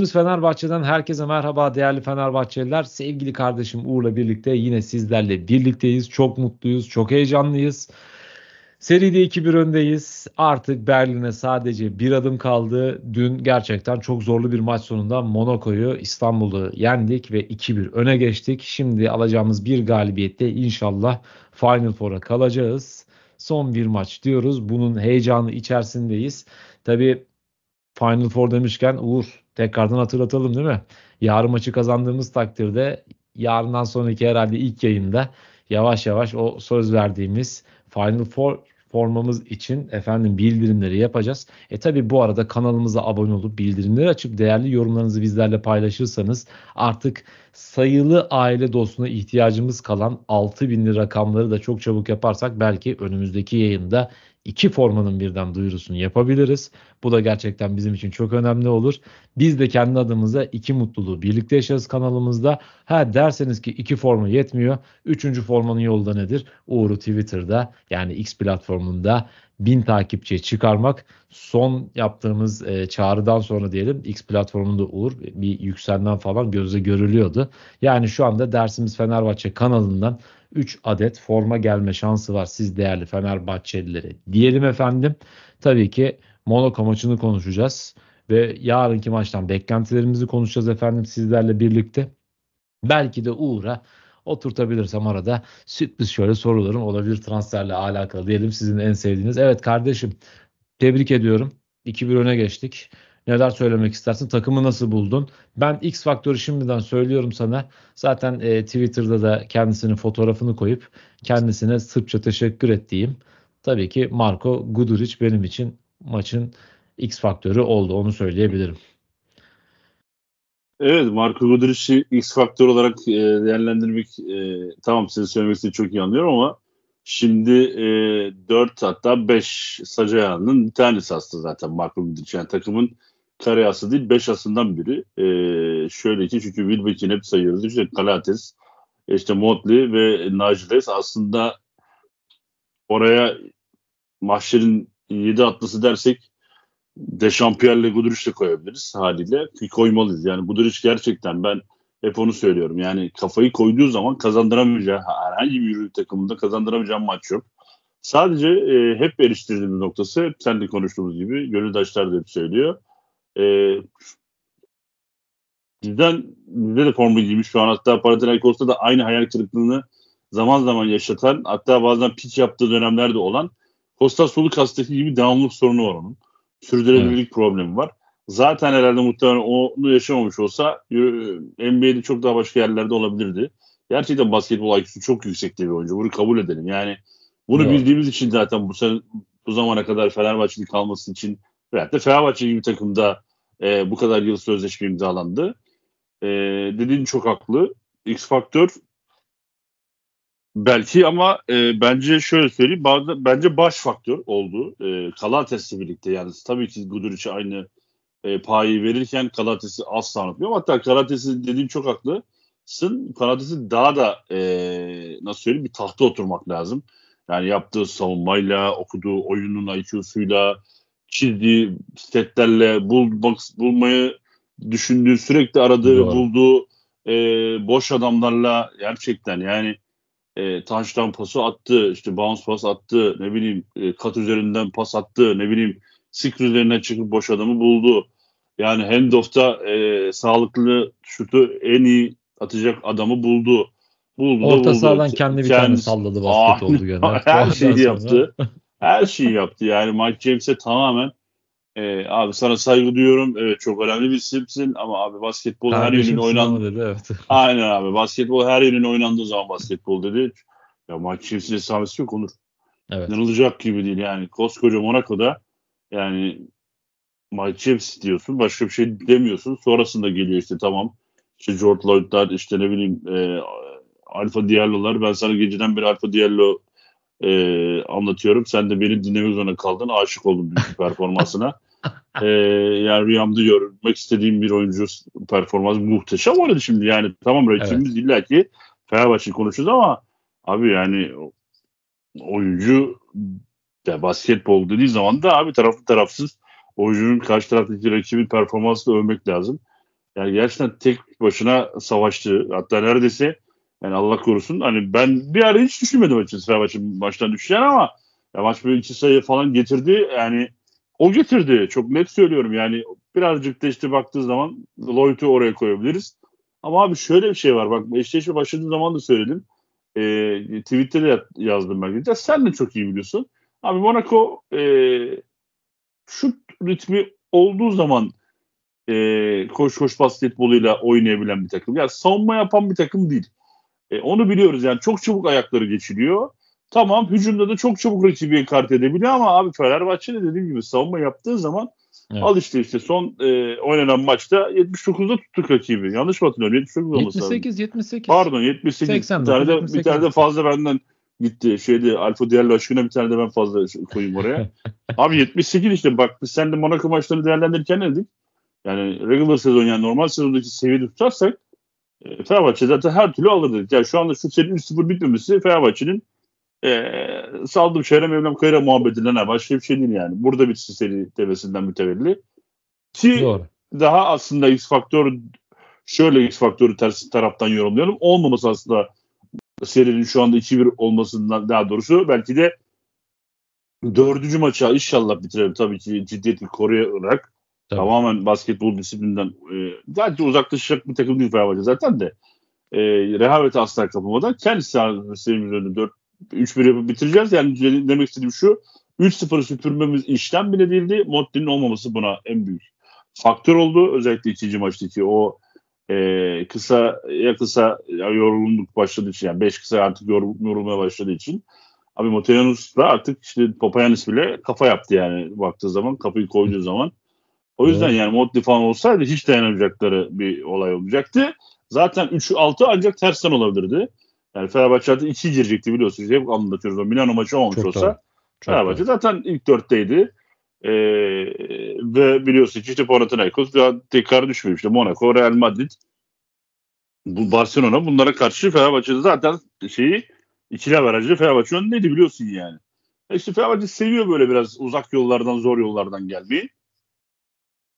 Biz Fenerbahçe'den herkese merhaba değerli Fenerbahçeliler. Sevgili kardeşim Uğur'la birlikte yine sizlerle birlikteyiz. Çok mutluyuz, çok heyecanlıyız. Seride 2-1 öndeyiz. Artık Berlin'e sadece bir adım kaldı. Dün gerçekten çok zorlu bir maç sonunda Monaco'yu İstanbul'u yendik ve 2-1 öne geçtik. Şimdi alacağımız bir galibiyette inşallah Final Four'a kalacağız. Son bir maç diyoruz. Bunun heyecanı içerisindeyiz. Tabii Final Four demişken Uğur Tekrardan hatırlatalım değil mi? Yarın maçı kazandığımız takdirde yarından sonraki herhalde ilk yayında yavaş yavaş o söz verdiğimiz Final Four formamız için efendim bildirimleri yapacağız. E tabi bu arada kanalımıza abone olup bildirimleri açıp değerli yorumlarınızı bizlerle paylaşırsanız artık sayılı aile dostuna ihtiyacımız kalan 6000'li rakamları da çok çabuk yaparsak belki önümüzdeki yayında iki formanın birden duyurusunu yapabiliriz. Bu da gerçekten bizim için çok önemli olur. Biz de kendi adımıza iki mutluluğu birlikte yaşarız kanalımızda. Ha derseniz ki iki forma yetmiyor. Üçüncü formanın yolu da nedir? Uğur'u Twitter'da yani X platformunda bin takipçiye çıkarmak son yaptığımız e, çağrıdan sonra diyelim X platformunda Uğur bir yükselmen falan gözle görülüyordu. Yani şu anda dersimiz Fenerbahçe kanalından 3 adet forma gelme şansı var siz değerli Fenerbahçelileri diyelim efendim. Tabii ki Monaco maçını konuşacağız ve yarınki maçtan beklentilerimizi konuşacağız efendim sizlerle birlikte. Belki de Uğur'a oturtabilirsem arada sürpriz şöyle sorularım olabilir transferle alakalı diyelim sizin en sevdiğiniz. Evet kardeşim tebrik ediyorum. 2-1 öne geçtik. Neler söylemek istersin? Takımı nasıl buldun? Ben X faktörü şimdiden söylüyorum sana. Zaten e, Twitter'da da kendisinin fotoğrafını koyup kendisine Sırpça teşekkür ettiğim tabii ki Marco Guduric benim için maçın X faktörü oldu. Onu söyleyebilirim. Evet Marco Guduric'i X faktör olarak e, değerlendirmek e, tamam size söylemek için çok iyi anlıyorum ama şimdi e, 4 hatta 5 Sacaya'nın bir tanesi aslında zaten Marco Guduric. Yani takımın tereyası değil 5 asından biri. E, şöyle ki çünkü Wilbeck'in hep sayıyoruz. İşte Kalates, işte Motley ve Najles aslında oraya mahşerin 7 atlısı dersek Dechampierre'le Guduric'i de koyabiliriz haliyle. koymalıyız. Yani Guduric gerçekten ben hep onu söylüyorum. Yani kafayı koyduğu zaman kazandıramayacağı herhangi bir yürürlük takımında kazandıramayacağı maç yok. Sadece e, hep eriştirdiğimiz noktası hep seninle konuştuğumuz gibi gönüldaşlar da hep söylüyor. E, bizden bizde de formu giymiş şu an hatta Panathinaikos'ta da aynı hayal kırıklığını zaman zaman yaşatan hatta bazen piç yaptığı dönemlerde olan Kostas Sulukas'taki gibi devamlılık sorunu var onun. Sürdürülebilirlik evet. problemi var. Zaten herhalde muhtemelen onu yaşamamış olsa e, NBA'de çok daha başka yerlerde olabilirdi. Gerçekten basketbol IQ'su çok yüksekte bir oyuncu. Bunu kabul edelim. Yani bunu evet. bildiğimiz için zaten bu, bu zamana kadar Fenerbahçe'de kalması için veyahut da Fenerbahçe gibi takımda e, bu kadar yıl sözleşme imzalandı. E, dediğin çok haklı. X faktör belki ama e, bence şöyle söyleyeyim bazı, bence baş faktör oldu. E, Kalates'le birlikte yani tabii ki Guduric'e aynı e, payı verirken Kalates'i az sanmıyorum. Hatta Kalates'i dediğin çok haklısın. Kalates'i daha da e, nasıl söyleyeyim bir tahta oturmak lazım. Yani yaptığı savunmayla, okuduğu oyunun IQ'suyla, çizdiği setlerle bul, bulmayı düşündüğü sürekli aradığı Doğru. bulduğu e, boş adamlarla gerçekten yani e, touchdown pası attı, işte bounce pas attı, ne bileyim e, kat üzerinden pas attı, ne bileyim sikri üzerine çıkıp boş adamı buldu. Yani handoff'ta e, sağlıklı şutu en iyi atacak adamı buldu. Buldu Orta buldu. sahadan kendi bir Kendisi, tane salladı basket oldu gene. Her şeyi yaptı. her şeyi yaptı. Yani Mike James'e tamamen e, abi sana saygı duyuyorum. Evet çok önemli bir isimsin ama abi basketbol her, her yönün oynandığı dedi evet. Aynen abi basketbol her yönün oynandığı zaman basketbol dedi. Ya Mike James'in esamesi yok Onur. Evet. İnanılacak gibi değil yani. Koskoca Monaco'da yani Mike James diyorsun. Başka bir şey demiyorsun. Sonrasında geliyor işte tamam. İşte George Lloyd'lar işte ne bileyim e, Alfa Diallo'lar. Ben sana geceden bir Alfa Diallo e, anlatıyorum. Sen de beni dinlemek zorunda kaldın. Aşık oldum büyük performansına. e, yani rüyamda görmek istediğim bir oyuncu performansı muhteşem oynadı şimdi. Yani tamam rakibimiz evet. illa ki Fenerbahçe konuşuyoruz ama abi yani oyuncu ya basketbol dediği zaman da abi taraflı tarafsız oyuncunun karşı taraftaki rakibin performansını övmek lazım. Yani gerçekten tek başına savaştı. Hatta neredeyse yani Allah korusun hani ben bir ara hiç düşünmedim açıkçası Fenerbahçe'nin maçtan düşeceğini ama ya maç böyle iki sayı falan getirdi. Yani o getirdi. Çok net söylüyorum yani birazcık da işte baktığı zaman Lloyd'u oraya koyabiliriz. Ama abi şöyle bir şey var. Bak eşleşme başladığı zaman da söyledim. E, ee, tweette de yazdım ben. Ya sen de çok iyi biliyorsun. Abi Monaco e, şut ritmi olduğu zaman e, koş koş basketboluyla oynayabilen bir takım. Yani savunma yapan bir takım değil. E, onu biliyoruz yani çok çabuk ayakları geçiliyor. Tamam hücumda da çok çabuk rakibi kart edebiliyor ama abi Fenerbahçe de dediğim gibi savunma yaptığı zaman evet. al işte işte son e, oynanan maçta 79'da tuttuk rakibi. Yanlış mı hatırlıyorum? 79 olması 78 78. Pardon 78. 80, bir tane de 78. bir tane de fazla benden gitti. şeydi. Alfa Diallo aşkına bir tane de ben fazla şey koyayım oraya. abi 78 işte bak biz sen de Monaco maçlarını değerlendirirken ne dedik? Yani regular sezon yani normal sezondaki seviyeyi tutarsak e, Fenerbahçe zaten her türlü alırdı. Yani şu anda şu serinin 3-0 bitmemesi Fenerbahçe'nin e, saldım şehre Mevlam Kayra muhabbetinden ha, başka bir şey değil yani. Burada bitsin seri demesinden mütevelli. Ki Doğru. daha aslında X faktör şöyle X faktörü ters taraftan yorumlayalım. Olmaması aslında serinin şu anda 2-1 olmasından daha doğrusu belki de dördüncü maça inşallah bitirelim tabii ki ciddiyeti koruyarak Tabii. Tamamen basketbol disiplinden e, zaten uzaklaşacak bir takım değil Fenerbahçe zaten de e, rehavete asla kapılmadan kendisi senin önünde 4 3-1 yapıp bitireceğiz. Yani demek istediğim şu 3-0'ı süpürmemiz işten bile değildi. Motti'nin olmaması buna en büyük faktör oldu. Özellikle ikinci maçtaki o e, kısa ya kısa ya yorgunluk başladığı için yani 5 kısa artık yorulmaya başladığı için abi Motianus da artık işte Papayanis bile kafa yaptı yani baktığı zaman kapıyı koyduğu zaman o yüzden evet. yani Motley falan olsaydı hiç dayanamayacakları bir olay olacaktı. Zaten 3'ü 6 ancak tersten olabilirdi. Yani Fenerbahçe içi 2 girecekti biliyorsunuz. Hep anlatıyoruz. O Milano maçı olmamış Çok olsa doğru. Çok Fenerbahçe doğru. zaten ilk 4'teydi. Ee, ve biliyorsunuz ki işte Panathinaikos tekrar düşmüyor. İşte Monaco, Real Madrid, bu Barcelona bunlara karşı Fenerbahçe'de zaten şeyi ikili averajlı Fenerbahçe neydi biliyorsun yani. İşte işte Fenerbahçe seviyor böyle biraz uzak yollardan, zor yollardan gelmeyi.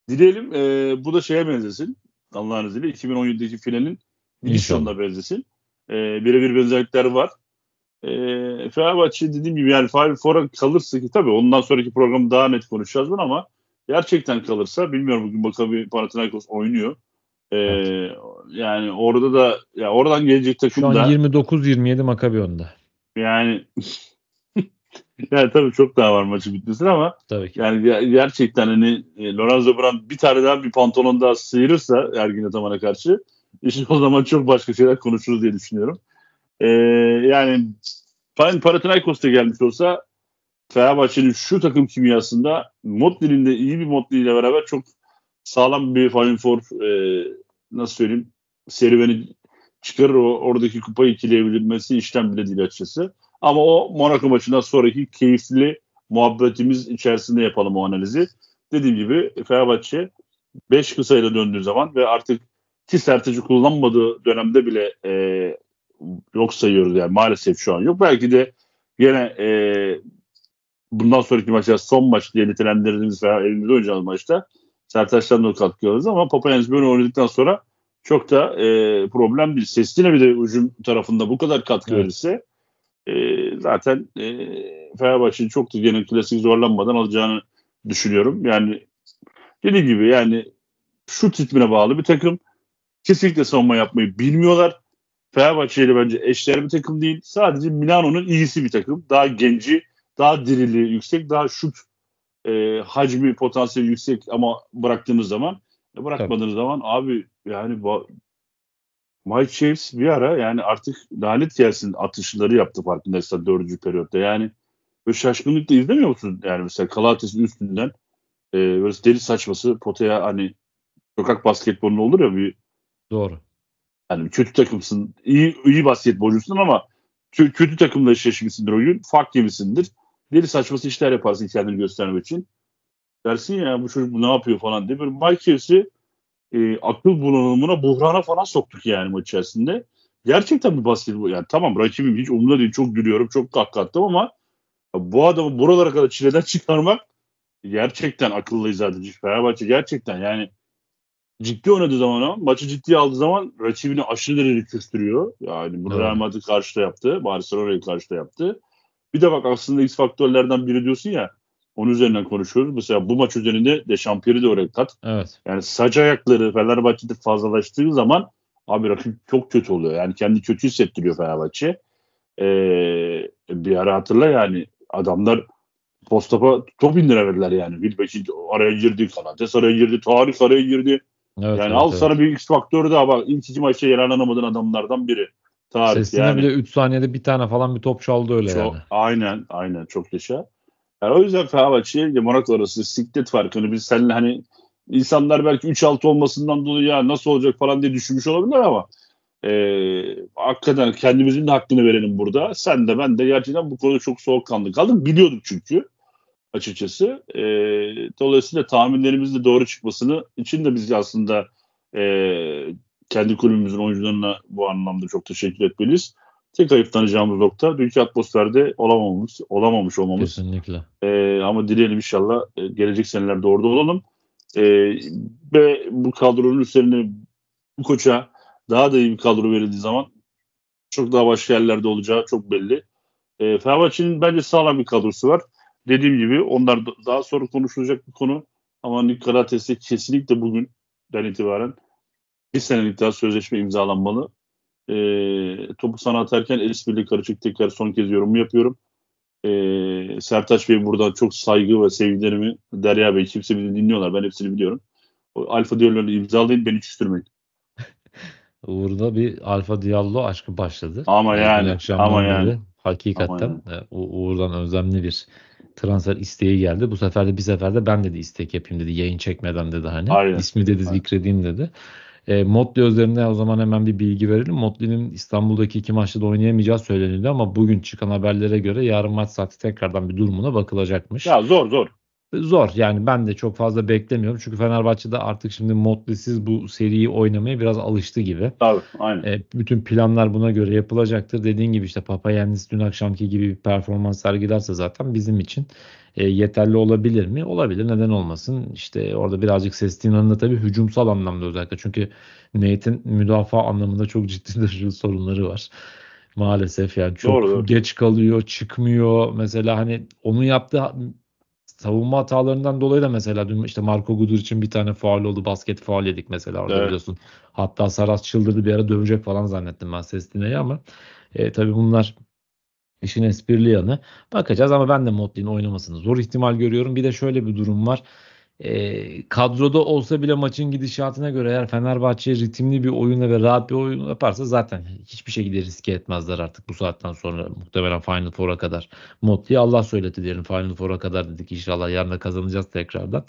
Dileyelim e, bu da şeye benzesin. Allah'ın izniyle 2017'deki finalin Division'da benzesin. E, Birebir benzerlikler var. E, Fenerbahçe dediğim gibi yani Final Four'a kalırsa ki tabii ondan sonraki programı daha net konuşacağız bunu ama gerçekten kalırsa bilmiyorum bugün Maccabi Panathinaikos oynuyor. Ee, evet. yani orada da ya oradan gelecek takım Şu an 29-27 Makabi onda. Yani yani tabii çok daha var maçı bitmesin ama tabii ki. yani gerçekten hani e, Lorenzo Brown bir tane daha bir pantolon daha sıyırırsa Ergin Ataman'a karşı işte o zaman çok başka şeyler konuşuruz diye düşünüyorum. Ee, yani Panathinaikos'ta gelmiş olsa Fenerbahçe'nin şu takım kimyasında Motley'nin de iyi bir Motley ile beraber çok sağlam bir Final Four e, nasıl söyleyeyim serüveni çıkarır. O, oradaki kupayı ikileyebilmesi işten bile değil açıkçası. Ama o Monaco maçından sonraki keyifli muhabbetimiz içerisinde yapalım o analizi. Dediğim gibi Fenerbahçe 5 kısayla döndüğü zaman ve artık ki serteci kullanmadığı dönemde bile e, yok sayıyoruz yani maalesef şu an yok. Belki de yine e, bundan sonraki maçlar son maç diye nitelendirdiğimiz veya elimizde oynayacağımız maçta Sertaç'tan da katkı alırız ama Papayanis böyle oynadıktan sonra çok da e, problem değil. Sesli'ne bir de ucum tarafında bu kadar katkı evet. verirse ee, zaten e, Fenerbahçe'nin çok da klasik zorlanmadan alacağını düşünüyorum. Yani dediğim gibi yani şut ritmine bağlı bir takım. Kesinlikle savunma yapmayı bilmiyorlar. Fenerbahçe ile bence eşler bir takım değil. Sadece Milano'nun iyisi bir takım. Daha genci, daha dirili yüksek, daha şut e, hacmi potansiyeli yüksek ama bıraktığınız zaman e, bırakmadığınız Tabii. zaman abi yani Mike Chaves bir ara yani artık lanet gelsin atışları yaptı farkındaysa dördüncü periyotta. Yani böyle şaşkınlıkla izlemiyor musun? Yani mesela Kalates'in üstünden e, böyle deli saçması potaya hani sokak basketbolunun olur ya bir Doğru. Yani kötü takımsın. iyi iyi basketbolcusun ama kötü takımla eşleşmişsindir o gün. Fark yemişsindir. Deli saçması işler yaparsın kendini göstermek için. Dersin ya bu çocuk ne yapıyor falan diye. Böyle Mike Chaves'i e, akıl bunalımına, buhrana falan soktuk yani maç içerisinde. Gerçekten bir basketbol. Yani tamam rakibim hiç umurumda değil. Çok gülüyorum, çok kahkattım ama bu adamı buralara kadar çileden çıkarmak gerçekten akıllı izadedir. Fenerbahçe gerçekten yani ciddi oynadığı zaman ama maçı ciddiye aldığı zaman rakibini aşırı derecede küstürüyor. Yani bunu Real Madrid karşıda yaptı. Barcelona'yı karşıda yaptı. Bir de bak aslında X faktörlerden biri diyorsun ya onun üzerinden konuşuyoruz. Mesela bu maç üzerinde de şampiyonu de oraya kat. Evet. Yani saç ayakları Fenerbahçe'de fazlalaştığı zaman abi rakip çok kötü oluyor. Yani kendi kötü hissettiriyor Fenerbahçe. Ee, bir ara hatırla yani adamlar Postap'a çok bin lira yani. Wilbeck'in araya girdi, Kanates araya girdi, Tarih araya girdi. Evet, yani evet, al evet. sana bir X faktör daha bak. İlk iki maçta yararlanamadığın adamlardan biri. Tarih Sesine yani. bile 3 saniyede bir tane falan bir top çaldı öyle çok, yani. Aynen aynen çok yaşa. Yani o yüzden Fenerbahçe şey ile Monaco arasında siklet farkını hani biz seninle hani insanlar belki 3-6 olmasından dolayı ya nasıl olacak falan diye düşünmüş olabilir ama e, hakikaten kendimizin de hakkını verelim burada. Sen de ben de gerçekten bu konuda çok soğukkanlı kaldık. Biliyorduk çünkü açıkçası. E, dolayısıyla tahminlerimiz de doğru çıkmasını için de biz aslında e, kendi kulübümüzün oyuncularına bu anlamda çok teşekkür etmeliyiz. Tek ayıp ayıplanacağımız nokta dünkü atmosferde olamamış, olamamış olmamız. Kesinlikle. E, ama dileyelim inşallah e, gelecek senelerde orada olalım. E, ve bu kadronun üzerine bu koça daha da iyi bir kadro verildiği zaman çok daha başka yerlerde olacağı çok belli. E, Fenerbahçe'nin bence sağlam bir kadrosu var. Dediğim gibi onlar da, daha sonra konuşulacak bir konu. Ama Nikola Tesla kesinlikle bugünden itibaren bir senelik daha sözleşme imzalanmalı. E, topu sana atarken esprili karışık tekrar son kez yorumu yapıyorum. E, Sertaç Bey buradan çok saygı ve sevgilerimi Derya Bey kimse bizi dinliyorlar. Ben hepsini biliyorum. O, Alfa Diyalo'yu imzalayın beni küstürmeyin. Uğur'da bir Alfa Diallo aşkı başladı. Ama yani. Ama yani. Hakikaten ama yani. E, Uğur'dan özlemli bir transfer isteği geldi. Bu sefer de bir seferde ben dedi istek yapayım dedi. Yayın çekmeden dedi hani. Aynen. İsmi dedi zikredeyim dedi. E, Motley üzerinde o zaman hemen bir bilgi verelim. Motley'nin İstanbul'daki iki maçta da oynayamayacağı söylenildi ama bugün çıkan haberlere göre yarın maç saati tekrardan bir durumuna bakılacakmış. Ya zor zor zor. Yani ben de çok fazla beklemiyorum. Çünkü Fenerbahçe'de artık şimdi Motlisiz bu seriyi oynamaya biraz alıştı gibi. Tabii aynen. E, bütün planlar buna göre yapılacaktır. Dediğin gibi işte Papa Yannis dün akşamki gibi bir performans sergilerse zaten bizim için e, yeterli olabilir mi? Olabilir. Neden olmasın? İşte orada birazcık Sestina'nın da tabii hücumsal anlamda özellikle. Çünkü Nate'in müdafaa anlamında çok ciddi sorunları var maalesef yani çok Doğru. geç kalıyor çıkmıyor mesela hani onu yaptığı savunma hatalarından dolayı da mesela dün işte Marco Gudur için bir tane faal oldu. Basket faal yedik mesela orada evet. biliyorsun. Hatta Saras çıldırdı bir ara dövecek falan zannettim ben Sestine'yi ama e, tabii bunlar işin esprili yanı. Bakacağız ama ben de Motley'in oynamasını zor ihtimal görüyorum. Bir de şöyle bir durum var e, kadroda olsa bile maçın gidişatına göre eğer Fenerbahçe ritimli bir oyunla ve rahat bir oyun yaparsa zaten hiçbir şekilde riske etmezler artık bu saatten sonra muhtemelen Final Four'a kadar. Motti'yi Allah söyletti diyelim Final Four'a kadar dedik inşallah yarın da kazanacağız tekrardan.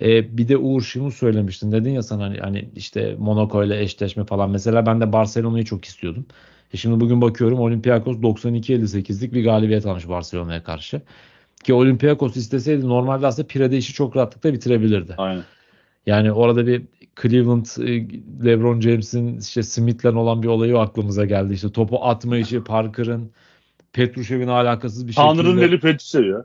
E, bir de Uğur şunu söylemiştin dedin ya sana hani, hani işte Monaco ile eşleşme falan mesela ben de Barcelona'yı çok istiyordum. E şimdi bugün bakıyorum Olympiakos 92-58'lik bir galibiyet almış Barcelona'ya karşı. Ki Olympiakos isteseydi normalde aslında Pire'de işi çok rahatlıkla bitirebilirdi. Aynen. Yani orada bir Cleveland e, LeBron James'in işte Smith'le olan bir olayı aklımıza geldi. İşte topu atma işi Parker'ın Petrushev'in alakasız bir Tanrı'nın şekilde. Tanrı'nın eli Petrushev ya.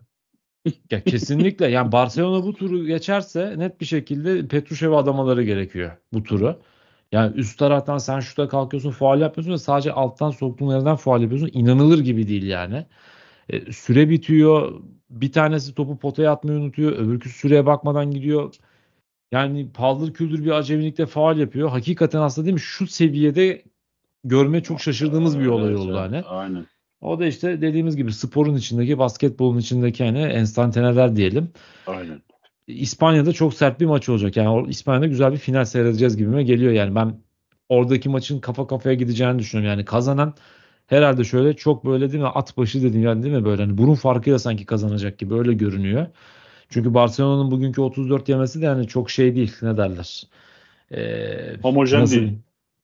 ya kesinlikle yani Barcelona bu turu geçerse net bir şekilde Petrushev adamaları gerekiyor bu turu. Yani üst taraftan sen şuta kalkıyorsun faal yapmıyorsun ve sadece alttan soktuğun yerden faal yapıyorsun. İnanılır gibi değil yani. E, süre bitiyor. Bir tanesi topu potaya atmayı unutuyor. Öbürkü süreye bakmadan gidiyor. Yani paldır küldür bir acemilikte faal yapıyor. Hakikaten aslında değil mi şu seviyede görme çok şaşırdığımız bir olay evet, oldu hani. evet, hani. Aynen. O da işte dediğimiz gibi sporun içindeki, basketbolun içindeki hani enstantaneler diyelim. Aynen. İspanya'da çok sert bir maç olacak. Yani İspanya'da güzel bir final seyredeceğiz gibime geliyor. Yani ben oradaki maçın kafa kafaya gideceğini düşünüyorum. Yani kazanan herhalde şöyle çok böyle değil mi at başı dedim yani değil mi böyle hani burun farkıyla sanki kazanacak gibi öyle görünüyor. Çünkü Barcelona'nın bugünkü 34 yemesi de yani çok şey değil ne derler. Ee, homojen nasıl? değil.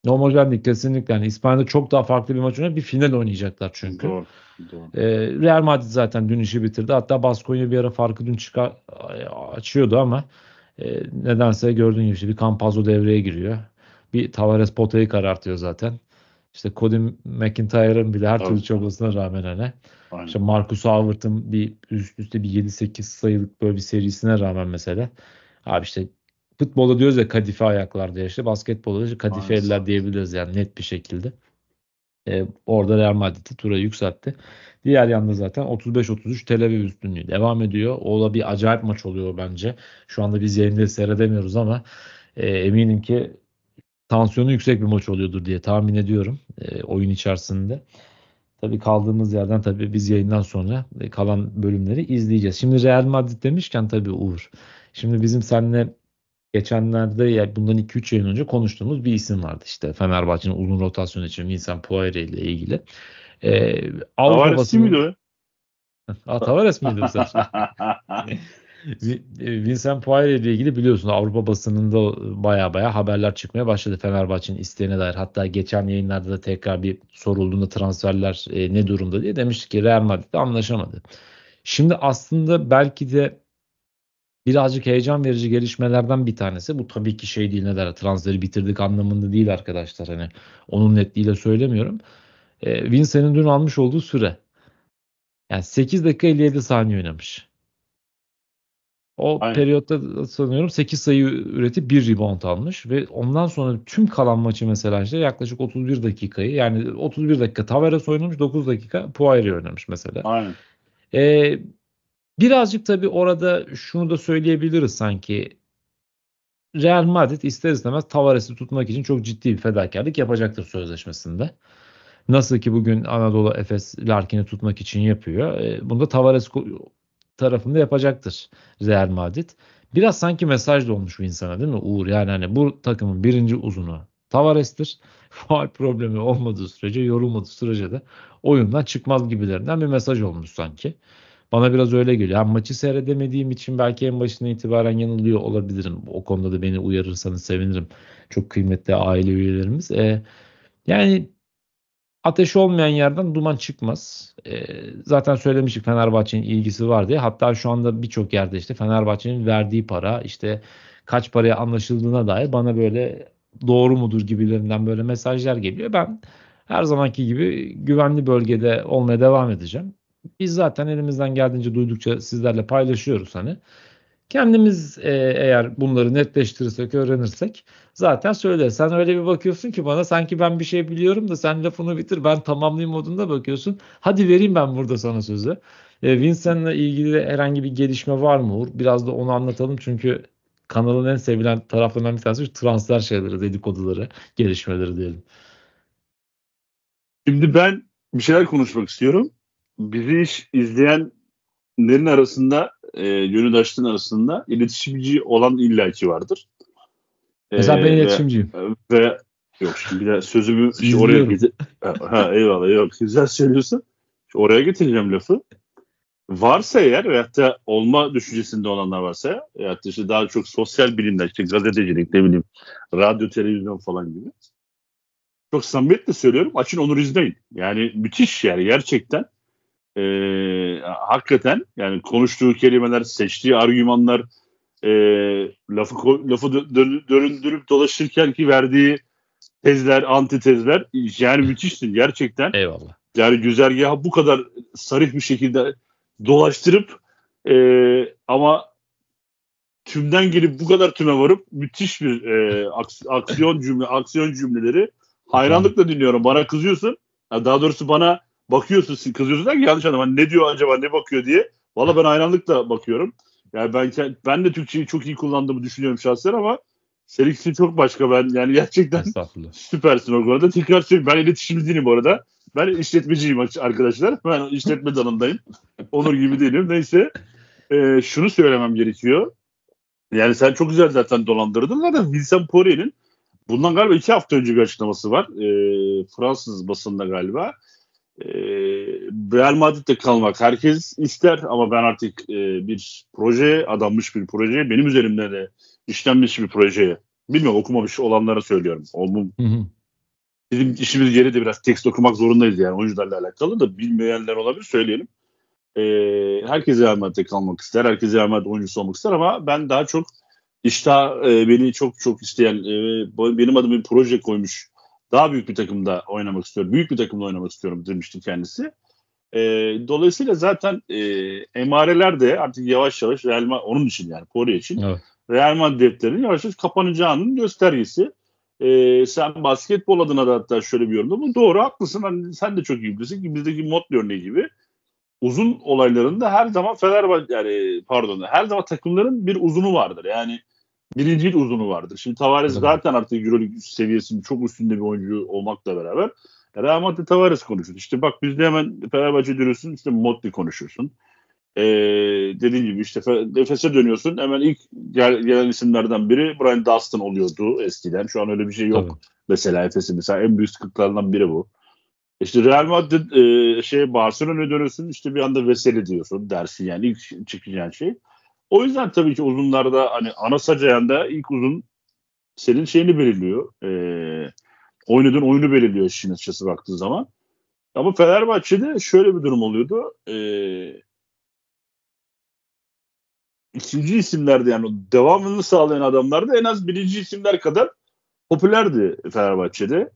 Homojen değil kesinlikle. Yani İspanya'da çok daha farklı bir maç oynuyor. Bir final oynayacaklar çünkü. Doğru. doğru. Ee, Real Madrid zaten dün işi bitirdi. Hatta Baskonya bir ara farkı dün çıkar açıyordu ama e, nedense gördüğün gibi işte bir Campazzo devreye giriyor. Bir Tavares potayı karartıyor zaten. İşte Cody McIntyre'ın bile her Tabii. türlü çabasına rağmen hani. Aynen. İşte Marcus Howard'ın bir üst üste bir 7-8 sayılık böyle bir serisine rağmen mesela. Abi işte futbolda diyoruz ya kadife ayaklar diye işte basketbolda da kadife Aynen. eller diyebiliriz yani net bir şekilde. Ee, orada Real Madrid'i tura yükseltti. Diğer yanda zaten 35-33 Tel Aviv üstünlüğü devam ediyor. O da bir acayip maç oluyor bence. Şu anda biz yayında seyredemiyoruz ama e, eminim ki tansiyonu yüksek bir maç oluyordur diye tahmin ediyorum e, oyun içerisinde. Tabii kaldığımız yerden tabii biz yayından sonra e, kalan bölümleri izleyeceğiz. Şimdi Real Madrid demişken tabii Uğur. Şimdi bizim seninle geçenlerde ya bundan 2-3 yayın önce konuştuğumuz bir isim vardı işte Fenerbahçe'nin uzun rotasyon için Vincent poire ile ilgili. Ee, Avrupa Tavares basını... miydi o? Ha, Tavares miydi sen? E, Vincent Poirier ile ilgili biliyorsun Avrupa basınında baya baya haberler çıkmaya başladı Fenerbahçe'nin isteğine dair. Hatta geçen yayınlarda da tekrar bir sorulduğunda transferler e, ne durumda diye demiştik ki Real Madrid'de anlaşamadı. Şimdi aslında belki de birazcık heyecan verici gelişmelerden bir tanesi. Bu tabii ki şey değil ne der transferi bitirdik anlamında değil arkadaşlar. Hani onun netliğiyle söylemiyorum. E, Vincent'in dün almış olduğu süre. Yani 8 dakika 57 saniye oynamış. O Aynen. periyotta sanıyorum 8 sayı üretip 1 rebound almış ve ondan sonra tüm kalan maçı mesela işte yaklaşık 31 dakikayı yani 31 dakika Tavares oynamış 9 dakika Poirier oynamış mesela. Aynen. Ee, birazcık tabii orada şunu da söyleyebiliriz sanki Real Madrid ister istemez Tavares'i tutmak için çok ciddi bir fedakarlık yapacaktır sözleşmesinde. Nasıl ki bugün Anadolu Efes Larkin'i tutmak için yapıyor. Ee, bunda Tavares tarafında yapacaktır Real Madrid. Biraz sanki mesaj da olmuş bu insana değil mi Uğur? Yani hani bu takımın birinci uzunu Tavares'tir. Faal problemi olmadığı sürece, yorulmadığı sürece de oyundan çıkmaz gibilerinden bir mesaj olmuş sanki. Bana biraz öyle geliyor. Yani maçı seyredemediğim için belki en başından itibaren yanılıyor olabilirim. O konuda da beni uyarırsanız sevinirim. Çok kıymetli aile üyelerimiz. Ee, yani Ateş olmayan yerden duman çıkmaz. E, zaten söylemiştik Fenerbahçe'nin ilgisi var diye. Hatta şu anda birçok yerde işte Fenerbahçe'nin verdiği para işte kaç paraya anlaşıldığına dair bana böyle doğru mudur gibilerinden böyle mesajlar geliyor. Ben her zamanki gibi güvenli bölgede olmaya devam edeceğim. Biz zaten elimizden geldiğince duydukça sizlerle paylaşıyoruz hani. Kendimiz e, eğer bunları netleştirirsek, öğrenirsek zaten söyler Sen öyle bir bakıyorsun ki bana sanki ben bir şey biliyorum da sen lafını bitir ben tamamlayayım modunda bakıyorsun. Hadi vereyim ben burada sana sözü. E, Vincent'la ilgili herhangi bir gelişme var mı Uğur? Biraz da onu anlatalım çünkü kanalın en sevilen taraflarından bir tanesi şu transfer şeyleri, dedikoduları, gelişmeleri diyelim. Şimdi ben bir şeyler konuşmak istiyorum. Bizi iş izleyen nerin arasında e, yönüdaşların arasında iletişimci olan illaki vardır. E, Mesela ee, ben iletişimciyim. Ve, ve yok şimdi bir de sözümü işte oraya ha, eyvallah yok güzel söylüyorsun. Oraya getireceğim lafı. Varsa eğer veyahut da olma düşüncesinde olanlar varsa veyahut da işte daha çok sosyal bilimler işte gazetecilik ne bileyim radyo televizyon falan gibi. Çok samimiyetle söylüyorum açın onur izleyin. Yani müthiş yani gerçekten e, hakikaten yani konuştuğu kelimeler, seçtiği argümanlar, e, lafı lafı dö- döndürüp dolaşırken ki verdiği tezler, antitezler yani müthişsin gerçekten. Eyvallah. Yani güzergahı bu kadar sarih bir şekilde dolaştırıp e, ama tümden gelip bu kadar tüme varıp müthiş bir e, aks- aksiyon cümle aksiyon cümleleri hayranlıkla dinliyorum. Bana kızıyorsun. Daha doğrusu bana bakıyorsun kızıyorsun der ki yanlış anlama hani ne diyor acaba ne bakıyor diye. Valla ben hayranlıkla bakıyorum. Yani ben ben de Türkçeyi çok iyi kullandığımı düşünüyorum şahsen ama senin için çok başka ben yani gerçekten süpersin o konuda. Tekrar söyleyeyim ben iletişimci değilim bu arada. Ben işletmeciyim arkadaşlar. Ben işletme dalındayım. Onur gibi değilim. Neyse e, şunu söylemem gerekiyor. Yani sen çok güzel zaten dolandırdın. Zaten Vincent Poirier'in bundan galiba iki hafta önce bir açıklaması var. E, Fransız basında galiba e, Real Madrid'de kalmak herkes ister ama ben artık e, bir proje adanmış bir projeye benim üzerimde de işlenmiş bir projeye bilmiyorum okumamış olanlara söylüyorum. Olmum. Bizim işimiz gereği de biraz tekst okumak zorundayız yani oyuncularla alakalı da bilmeyenler olabilir söyleyelim. E, herkes Real Madrid'de kalmak ister. Herkes Real Madrid oyuncusu olmak ister ama ben daha çok işte e, beni çok çok isteyen e, benim adım bir proje koymuş daha büyük bir takımda oynamak istiyorum. Büyük bir takımda oynamak istiyorum demişti kendisi. E, dolayısıyla zaten e, emareler de artık yavaş yavaş Real Madrid, onun için yani Kore için evet. Real Madrid'lerin yavaş yavaş kapanacağının göstergesi. E, sen basketbol adına da hatta şöyle bir yorumda bu doğru haklısın. Hani sen de çok iyi bilirsin. ki Bizdeki mod örneği gibi uzun olaylarında her zaman Fenerbahçe yani pardon her zaman takımların bir uzunu vardır. Yani birinci uzunu vardır. Şimdi Tavares zaten artık Euroleague seviyesinin çok üstünde bir oyuncu olmakla beraber Real Madrid Tavares konuşur. İşte bak bizde hemen Fenerbahçe dönüyorsun, işte Motti konuşursun. Ee, dediğim gibi işte nefese dönüyorsun hemen ilk gel, gelen isimlerden biri Brian Dustin oluyordu eskiden. Şu an öyle bir şey yok. Tabii. Mesela Efes'in mesela en büyük sıkıntılarından biri bu. İşte Real Madrid e, şey Barcelona'ya dönüyorsun işte bir anda Veseli diyorsun dersin yani ilk çıkacağın şey. O yüzden tabii ki uzunlarda hani ana sacayanda ilk uzun senin şeyini belirliyor. Ee, oynadığın oyunu belirliyor işin açısı baktığı zaman. Ama Fenerbahçe'de şöyle bir durum oluyordu. Ee, ikinci isimlerde yani devamını sağlayan adamlar da en az birinci isimler kadar popülerdi Fenerbahçe'de.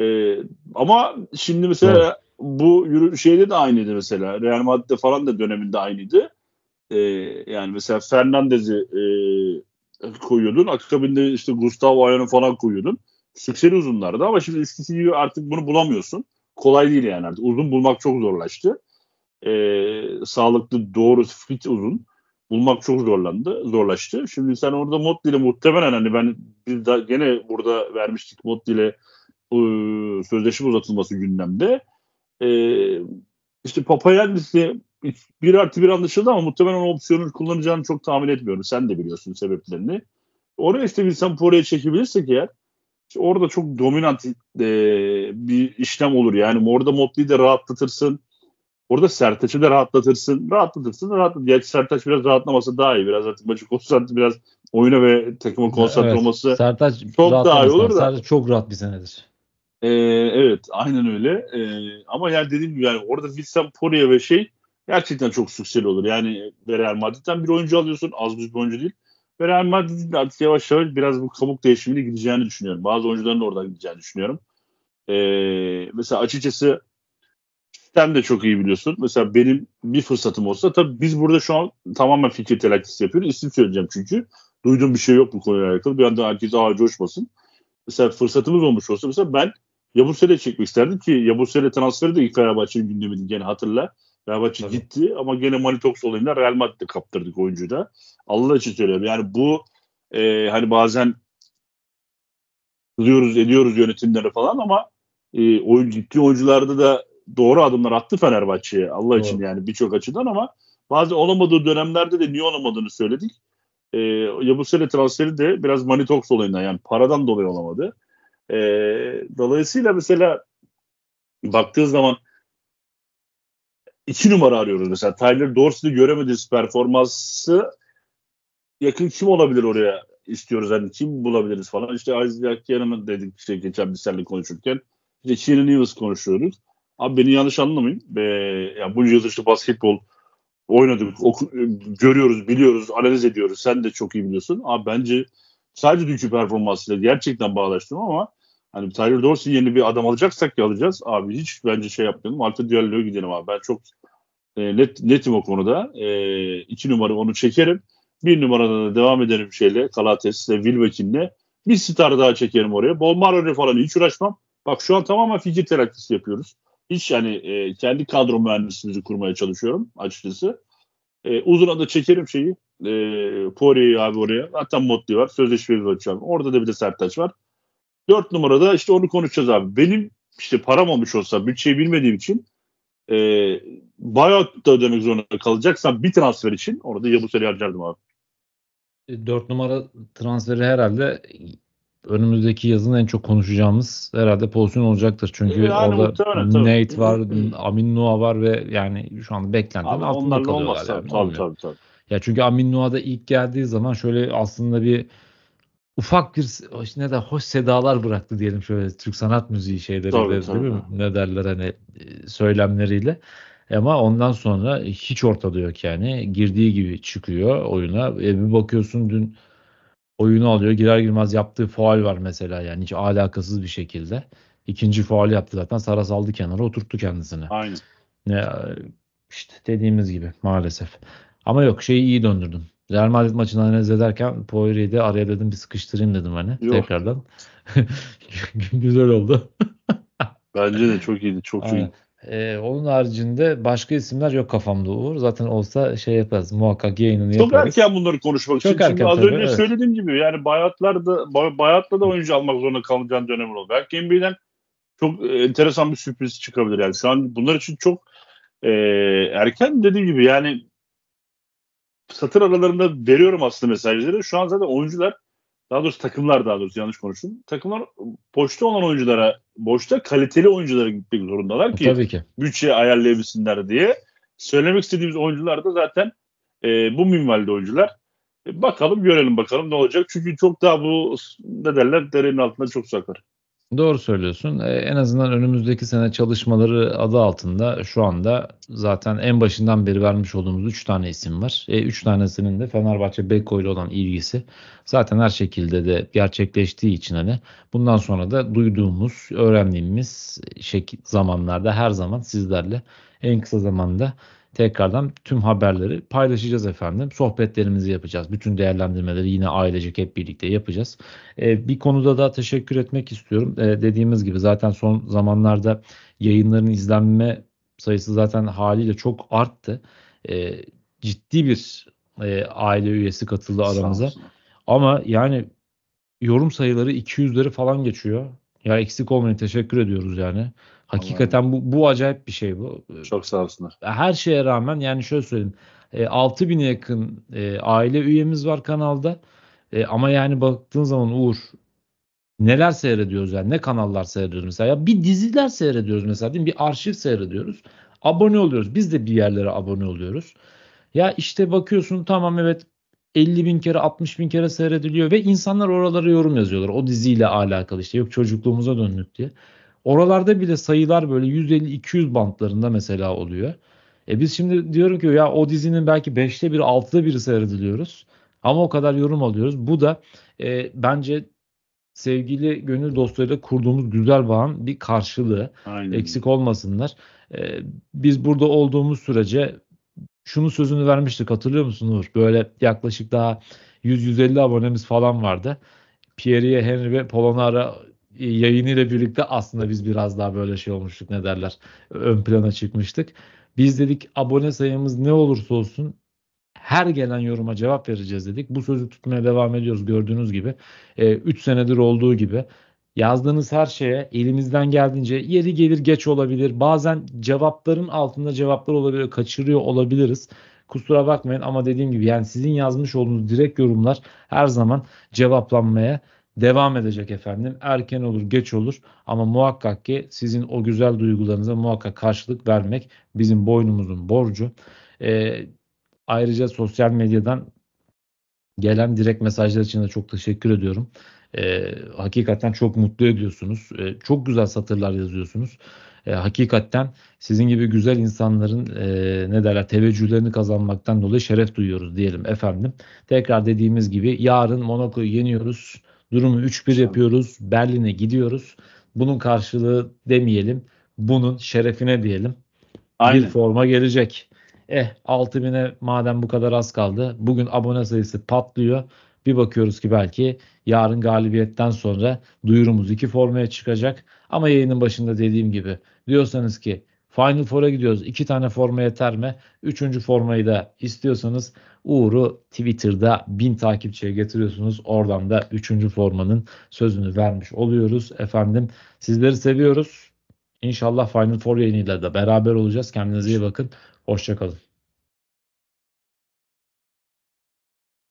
Ee, ama şimdi mesela evet. bu yürü, şeyde de aynıydı mesela. Real Madrid'de falan da döneminde aynıydı e, yani mesela Fernandez'i e, koyuyordun. Akabinde işte Gustavo Ayan'ı falan koyuyordun. Sükseli uzunlardı ama şimdi eskisi gibi artık bunu bulamıyorsun. Kolay değil yani artık. Uzun bulmak çok zorlaştı. E, sağlıklı, doğru, fit uzun bulmak çok zorlandı, zorlaştı. Şimdi sen orada mod ile muhtemelen hani ben biz de gene burada vermiştik mod ile e, sözleşme uzatılması gündemde. E, işte Papayandis'i 1 artı 1 anlaşıldı ama muhtemelen o opsiyonu kullanacağını çok tahmin etmiyorum. Sen de biliyorsun sebeplerini. Oraya işte Wilson Poirier'i çekebilirsek eğer işte orada çok dominant e, bir işlem olur. Yani orada Motley'i de rahatlatırsın. Orada Sertaç'ı da rahatlatırsın. Rahatlatırsın, rahatlatırsın. Gerçi Sertaç biraz rahatlaması daha iyi. Biraz artık maçı konsantre, biraz oyuna ve takıma konsantre evet, olması Sertaç çok daha iyi olur da. Sertaç çok rahat bir senedir. Ee, evet, aynen öyle. Ee, ama yani dediğim gibi yani orada Wilson Poirier ve şey gerçekten çok sükseli olur. Yani Real Madrid'den bir oyuncu alıyorsun. Az buz bir oyuncu değil. Ve Real Madrid'in artık yavaş yavaş biraz bu kabuk değişimine gideceğini düşünüyorum. Bazı oyuncuların da oradan gideceğini düşünüyorum. Ee, mesela açıkçası sen de çok iyi biliyorsun. Mesela benim bir fırsatım olsa tabii biz burada şu an tamamen fikir telakkisi yapıyoruz. İsim söyleyeceğim çünkü. Duyduğum bir şey yok bu konuyla alakalı. Bir anda herkes ağacı coşmasın. Mesela fırsatımız olmuş olsa mesela ben Yabusele çekmek isterdim ki Yabusele transferi de ilk Fenerbahçe'nin gündemiydi gene hatırla. Fenerbahçe Tabii. gitti ama gene Manitox olayında Real Madrid'e kaptırdık oyuncuyu da. Allah için söylüyorum. Yani bu e, hani bazen kızıyoruz ediyoruz yönetimlere falan ama e, oyun, gitti oyuncularda da doğru adımlar attı Fenerbahçe'ye Allah için Doğru. yani birçok açıdan ama bazı olamadığı dönemlerde de niye olamadığını söyledik. E, ya bu sene transferi de biraz Manitox olayından yani paradan dolayı olamadı. E, dolayısıyla mesela baktığı zaman iki numara arıyoruz mesela. Tyler Dorsey göremediğimiz performansı yakın kim olabilir oraya istiyoruz hani kim bulabiliriz falan. İşte Isaac Yanım'ı dedik işte geçen bir seninle konuşurken. İşte Keenan News konuşuyorduk. Abi beni yanlış anlamayın. Ee, ya bunca yıldır işte basketbol oynadık, oku, görüyoruz, biliyoruz, analiz ediyoruz. Sen de çok iyi biliyorsun. Abi bence sadece dünkü performansıyla gerçekten bağlaştım ama Hani Tyler Dorsey yeni bir adam alacaksak ya alacağız. Abi hiç bence şey yapmayalım. Artı Diallo'ya gidelim abi. Ben çok e, net netim o konuda. E, iki numara onu çekerim. Bir numarada da devam ederim şeyle. Kalates'le, Wilbekin'le. Bir star daha çekerim oraya. Bolmaro'yla falan hiç uğraşmam. Bak şu an tamamen fikir telakkisi yapıyoruz. Hiç yani e, kendi kadro mühendisimizi kurmaya çalışıyorum açıkçası. E, uzuna da çekerim şeyi. E, Poirier'i abi oraya. Hatta Motley var. Sözleşmeyi açacağım. Orada da bir de Sertaç var. Dört numarada işte onu konuşacağız abi. Benim işte param olmuş olsa bütçeyi bilmediğim için e, buyout da ödemek zorunda kalacaksan bir transfer için orada ya bu Yabuseli harcardım abi. E, dört numara transferi herhalde önümüzdeki yazın en çok konuşacağımız herhalde pozisyon olacaktır. Çünkü e, yani orada Nate tabii. var, Amin Nua var ve yani şu anda beklentinin abi altında kalıyorlar. Olmaz, yani. tabii, tabii, tabii, tabii. Ya çünkü Amin Nua da ilk geldiği zaman şöyle aslında bir ufak bir ne de hoş sedalar bıraktı diyelim şöyle Türk sanat müziği şeyleri tabii, de, tabii. değil mi? Ne derler hani e, söylemleriyle. E, ama ondan sonra hiç ortada yok yani. Girdiği gibi çıkıyor oyuna. E bir bakıyorsun dün oyunu alıyor. Girer girmez yaptığı faal var mesela yani hiç alakasız bir şekilde. İkinci faal yaptı zaten. Saras aldı kenara oturttu kendisini. Aynen. Ne, işte dediğimiz gibi maalesef. Ama yok şeyi iyi döndürdün. Real Madrid maçını analiz ederken Poirier'i de araya dedim bir sıkıştırayım dedim hani Yok. tekrardan. Güzel oldu. Bence de çok iyiydi. Çok çok iyi. Ee, onun haricinde başka isimler yok kafamda Uğur. Zaten olsa şey yaparız muhakkak yayınını çok yaparız. Çok erken bunları konuşmak çok Erken Şimdi az tabii, önce evet. söylediğim gibi yani bayatlar da bayatla da oyuncu almak zorunda kalacağın dönem olur. Belki NBA'den çok e, enteresan bir sürpriz çıkabilir. Yani şu an bunlar için çok e, erken dediğim gibi yani satır aralarında veriyorum aslında mesajları. Şu an zaten oyuncular daha doğrusu takımlar daha doğrusu yanlış konuştum. Takımlar boşta olan oyunculara, boşta kaliteli oyunculara gitmek zorundalar ki, Tabii ki. bütçe ayarlayabilsinler diye. Söylemek istediğimiz oyuncular da zaten e, bu minvalde oyuncular. E, bakalım görelim bakalım ne olacak. Çünkü çok daha bu ne derler derenin altında çok sakar. Doğru söylüyorsun. Ee, en azından önümüzdeki sene çalışmaları adı altında şu anda zaten en başından beri vermiş olduğumuz 3 tane isim var. 3 e, tanesinin de Fenerbahçe Beko ile olan ilgisi zaten her şekilde de gerçekleştiği için hani bundan sonra da duyduğumuz, öğrendiğimiz şek zamanlarda her zaman sizlerle en kısa zamanda tekrardan tüm haberleri paylaşacağız efendim. Sohbetlerimizi yapacağız. Bütün değerlendirmeleri yine ailecek hep birlikte yapacağız. E, bir konuda da teşekkür etmek istiyorum. E, dediğimiz gibi zaten son zamanlarda yayınların izlenme sayısı zaten haliyle çok arttı. E, ciddi bir e, aile üyesi katıldı aramıza. Ama yani yorum sayıları 200'leri falan geçiyor. Ya eksik olmayın teşekkür ediyoruz yani. Hakikaten Vallahi. bu, bu acayip bir şey bu. Çok sağ olsunlar. Her şeye rağmen yani şöyle söyleyeyim. 6000'e yakın e, aile üyemiz var kanalda. E, ama yani baktığın zaman Uğur neler seyrediyoruz yani ne kanallar seyrediyoruz mesela ya bir diziler seyrediyoruz mesela değil mi? bir arşiv seyrediyoruz abone oluyoruz biz de bir yerlere abone oluyoruz ya işte bakıyorsun tamam evet 50 bin kere 60 bin kere seyrediliyor ve insanlar oralara yorum yazıyorlar. O diziyle alakalı işte yok çocukluğumuza döndük diye. Oralarda bile sayılar böyle 150-200 bantlarında mesela oluyor. E biz şimdi diyorum ki ya o dizinin belki 5'te bir 6'da biri seyrediliyoruz. Ama o kadar yorum alıyoruz. Bu da e, bence sevgili gönül dostlarıyla kurduğumuz güzel bağın bir karşılığı. Aynen. Eksik olmasınlar. E, biz burada olduğumuz sürece şunu sözünü vermiştik hatırlıyor musun Uğur? Böyle yaklaşık daha 100-150 abonemiz falan vardı. Pierre'ye, Henry ve Polonara e, yayınıyla birlikte aslında biz biraz daha böyle şey olmuştuk ne derler ön plana çıkmıştık. Biz dedik abone sayımız ne olursa olsun her gelen yoruma cevap vereceğiz dedik. Bu sözü tutmaya devam ediyoruz gördüğünüz gibi. 3 e, senedir olduğu gibi Yazdığınız her şeye elimizden geldiğince yeri gelir geç olabilir. Bazen cevapların altında cevaplar olabilir. Kaçırıyor olabiliriz. Kusura bakmayın ama dediğim gibi yani sizin yazmış olduğunuz direkt yorumlar her zaman cevaplanmaya devam edecek efendim. Erken olur, geç olur ama muhakkak ki sizin o güzel duygularınıza muhakkak karşılık vermek bizim boynumuzun borcu. Ee, ayrıca sosyal medyadan gelen direkt mesajlar için de çok teşekkür ediyorum. E, hakikaten çok mutlu ediyorsunuz. E, çok güzel satırlar yazıyorsunuz. E, hakikaten sizin gibi güzel insanların e, ne derler teveccühlerini kazanmaktan dolayı şeref duyuyoruz diyelim efendim. Tekrar dediğimiz gibi yarın Monaco'yu yeniyoruz. Durumu 3-1 yapıyoruz. Berlin'e gidiyoruz. Bunun karşılığı demeyelim. Bunun şerefine diyelim. Aynen. Bir forma gelecek. Eh 6000'e madem bu kadar az kaldı. Bugün abone sayısı patlıyor. Bir bakıyoruz ki belki yarın galibiyetten sonra duyurumuz iki formaya çıkacak. Ama yayının başında dediğim gibi diyorsanız ki Final Four'a gidiyoruz. İki tane forma yeter mi? Üçüncü formayı da istiyorsanız Uğur'u Twitter'da bin takipçiye getiriyorsunuz. Oradan da üçüncü formanın sözünü vermiş oluyoruz. Efendim sizleri seviyoruz. İnşallah Final Four yayınıyla da beraber olacağız. Kendinize iyi bakın. Hoşçakalın.